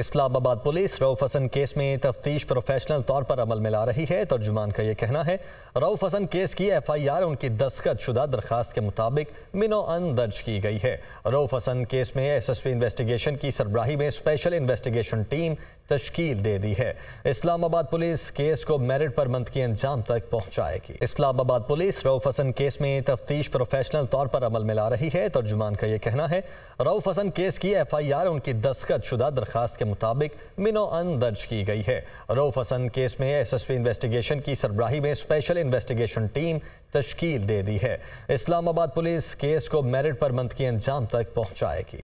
Islamabad police Rauf Hasan case में तफ्तीश professional तौर पर अमल में ला रही है तर्जुमान का यह कहना है रऊफ हसन केस की एफ आई आर उनकी दस्खत शुदा दरखास्त के मुताबिक मिनो अन दर्ज की गई है रऊफ हसन केस में एस एस पी इन्वेस्टिगेशन की सरबराही में स्पेशल इन्वेस्टिगेशन टीम तश्कील दे दी है इस्लामाबाद पुलिस केस को मेरिट पर की अंजाम तक पहुंचाएगी इस्लामाबाद पुलिस रऊफ हसन केस में तफ्तीश प्रोफेशनल तौर पर अमल में ला रही है तर्जुमान का यह कहना है रऊफ हसन केस की एफ आई आर उनकी दस्खत शुदा दरखास्त के मुताबिक मिनो अन दर्ज की गई है रऊफ हसन केस में एसएसपी इन्वेस्टिगेशन की सरबराही में स्पेशल इन्वेस्टिगेशन टीम तश्कील दे दी है इस्लामाबाद पुलिस केस को मेरिट पर मंथ के अंजाम तक पहुँचाएगी